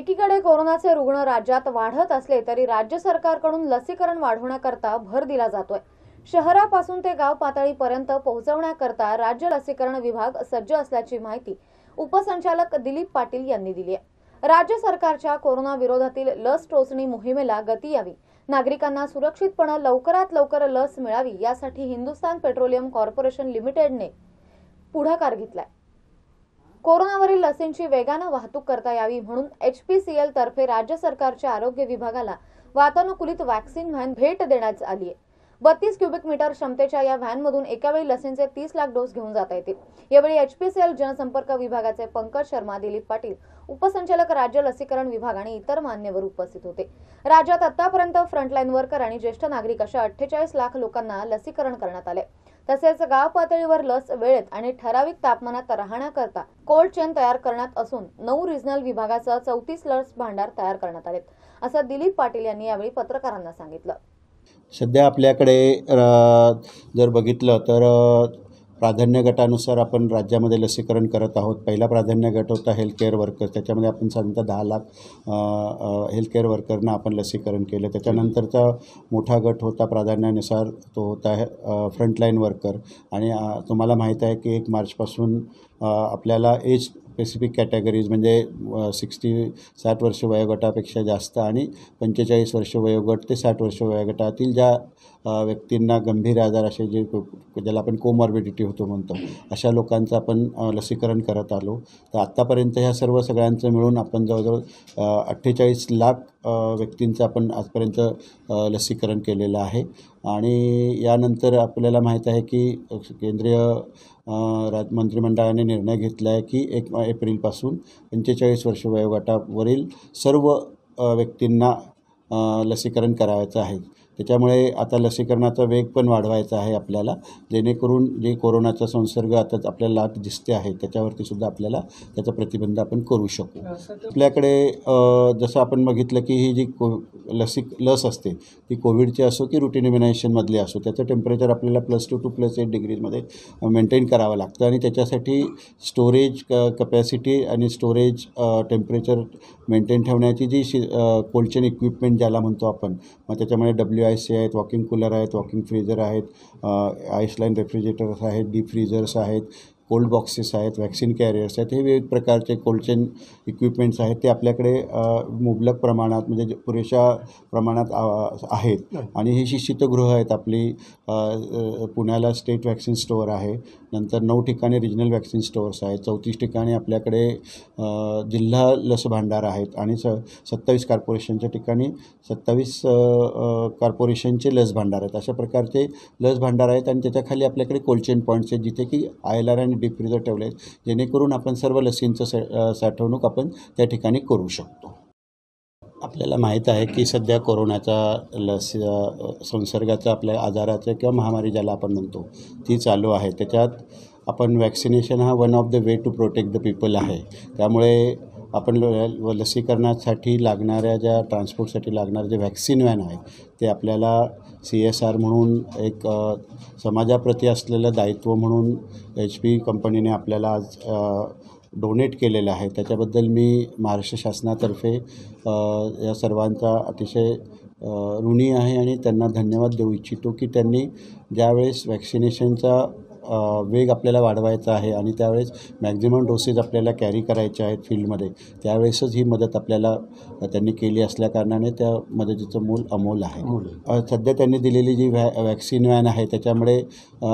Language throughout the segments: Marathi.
एकीकडे कोरोनाचे रुग्ण राज्यात वाढत असले तरी राज्य सरकारकडून लसीकरण वाढवण्याकरता भर दिला जातोय शहरापासून ते गाव पातळीपर्यंत पोहोचवण्याकरता राज्य लसीकरण विभाग सज्ज असल्याची माहिती उपसंचालक दिलीप पाटील यांनी दिली आहे राज्य सरकारच्या कोरोना विरोधातील लस टोचणी मोहिमेला गती यावी नागरिकांना सुरक्षितपणे लवकरात लवकर लस मिळावी यासाठी हिंदुस्थान पेट्रोलियम कॉर्पोरेशन लिमिटेडने पुढाकार घेतलाय कोरोनावरील लसींची वेगानं वाहतूक करता यावी म्हणून एचपीसीएल तर्फे राज्य सरकारच्या आरोग्य विभागाला वातानुकूलित व्हॅक्सिन व्हॅन भेट देण्यात आली आहे बत्तीस क्युबिक मीटर क्षमतेच्या या व्हॅनमधून एकावेळी लसींचे तीस लाख डोस घेऊन जाता येतील यावेळी एचपीसीएल जनसंपर्क विभागाचे पंकज शर्मा दिलीप पाटील उपसंचालक राज्य लसीकरण विभाग आणि इतर मान्यवर उपस्थित होते राज्यात आतापर्यंत फ्रंटलाईन वर्कर आणि ज्येष्ठ नागरिक अशा अठ्ठेचाळीस लाख लोकांना लसीकरण करण्यात आले तसेच गाव पातळीवर लस वेळेत आणि ठराविक तापमानात राहण्याकरता कोल्ड चेन तयार करण्यात असून नऊ रिजनल विभागाचा चौतीस लस भांडार तयार करण्यात आले असं दिलीप पाटील यांनी यावेळी पत्रकारांना सांगितलं सध्या आपल्याकडे जर बघितलं तर प्राधान्य गटानुसार आपण राज्यामध्ये लसीकरण करत आहोत पहिला प्राधान्य गट होता हेल्थकेअर वर्कर त्याच्यामध्ये आपण साधारणतः दहा लाख हेल्थकेअर वर्करना आपण लसीकरण केलं त्याच्यानंतरचा मोठा गट होता प्राधान्यानुसार तो होता फ्रंटलाईन वर्कर आणि तुम्हाला माहीत आहे की एक मार्चपासून आपल्याला एज स्पेसिफिक कॅटेगरीज म्हणजे सिक्स्टी साठ वर्ष वयोगटापेक्षा जास्त आणि पंचेचाळीस वर्ष वयोगट ते साठ वर्ष वयोगटातील ज्या व्यक्तींना गंभीर आजार असे जे ज्याला आपण कोमॉर्बिडिटी होतो म्हणतो अशा लोकांचं आपण लसीकरण करत आलो तर आत्तापर्यंत ह्या सर्व सगळ्यांचं मिळून आपण जवळजवळ अठ्ठेचाळीस लाख व्यक्तींचं आपण आजपर्यंत लसीकरण केलेलं आहे आणि यानंतर आपल्याला माहीत आहे की केंद्रीय राज मंत्रिमंडळाने निर्णय घेतला आहे की एक एप्रिलपासून पंचेचाळीस वर्ष वयोगटावरील सर्व व्यक्तींना लसीकरण करावयाचं आहे त्याच्यामुळे आता लसीकरणाचा वेग पण वाढवायचा आहे आपल्याला जेणेकरून जे कोरोनाचा संसर्ग आता आपल्याला लाट दिसते आहे त्याच्यावरती सुद्धा आपल्याला त्याचा प्रतिबंध आपण करू शकू आपल्याकडे जसं आपण बघितलं की ही जी को लसी लस असते ती कोविडची असो की रुटीन इम्युनायझेशनमधली असो त्याचं टेम्परेचर आपल्याला plus two to plus eight डिग्रीजमध्ये मेंटेन करावं लागतं आणि त्याच्यासाठी स्टोरेज क कपॅसिटी आणि स्टोरेज टेम्परेचर मेंटेन ठेवण्याची जी शि कोल्ड चेन इक्विपमेंट ज्याला म्हणतो आपण मग त्याच्यामुळे डब्ल्यू आय सी आहेत वॉकिंग कूलर आहेत वॉकिंग फ्रीजर आहेत आईसलाईन रेफ्रिजरेटर्स आहेत डीप फ्रीजर्स आहेत कोल्ड बॉक्सेस आहेत वॅक्सिन कॅरियर्स आहेत हे विविध प्रकारचे कोल्ड चेन इक्विपमेंट्स आहेत ते आपल्याकडे मुबलक प्रमाणात म्हणजे पुरेशा प्रमाणात आहेत आणि हे शिक्षितगृह आहेत आपली पुण्याला स्टेट वॅक्सिन स्टोअर आहे नंतर नऊ ठिकाणी रिजनल वॅक्सिन स्टोअर्स आहेत चौतीस ठिकाणी आपल्याकडे जिल्हा लस भांडार आहेत आणि स सत्तावीस कॉर्पोरेशनच्या ठिकाणी सत्तावीस कॉर्पोरेशनचे लस भांडार आहेत अशा प्रकारचे लस भांडार आहेत आणि त्याच्याखाली आपल्याकडे कोल्ड चेन पॉईंट्स आहेत जिथे की आय आर आणि डीप फ्रीजर ठेवले आहेत जेणेकरून आपण सर्व लसींचं साठवणूक आपण त्या ठिकाणी करू शकतो आपल्याला माहीत आहे की सध्या कोरोनाचा लस संसर्गाचा आपल्या आजाराचं किंवा महामारी ज्याला आपण म्हणतो ती चालू आहे त्याच्यात आपण वॅक्सिनेशन हा one of the way to protect the people आहे त्यामुळे आपण लसीकरणासाठी लागणाऱ्या ज्या ट्रान्सपोर्टसाठी लागणारे जे व्हॅक्सिन व्हॅन आहे ते आपल्याला सी एस आर म्हणून एक समाजाप्रती असलेलं दायित्व म्हणून एच पी कंपनीने आपल्याला आज डोनेट केलेलं आहे त्याच्याबद्दल मी महाराष्ट्र शासनातर्फे या सर्वांचा अतिशय ऋणी आहे आणि त्यांना धन्यवाद देऊ इच्छितो की त्यांनी ज्यावेळेस वॅक्सिनेशनचा वेग आपल्याला वाढवायचा आहे आणि त्यावेळेस मॅक्झिमम डोसेस आपल्याला कॅरी करायचे आहेत फील्डमध्ये त्यावेळेसच ही मदत आपल्याला त्यांनी केली असल्याकारणाने त्या मदतीचं मूल अमोल आहे सध्या त्यांनी दिलेली जी व्हॅ वॅक्सिन व्हॅन आहे त्याच्यामुळे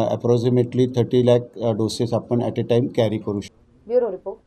अप्रॉक्सिमेटली थर्टी लॅक डोसेस आपण ॲट ए टाईम कॅरी करू शकतो ब्युरो रिपोर्ट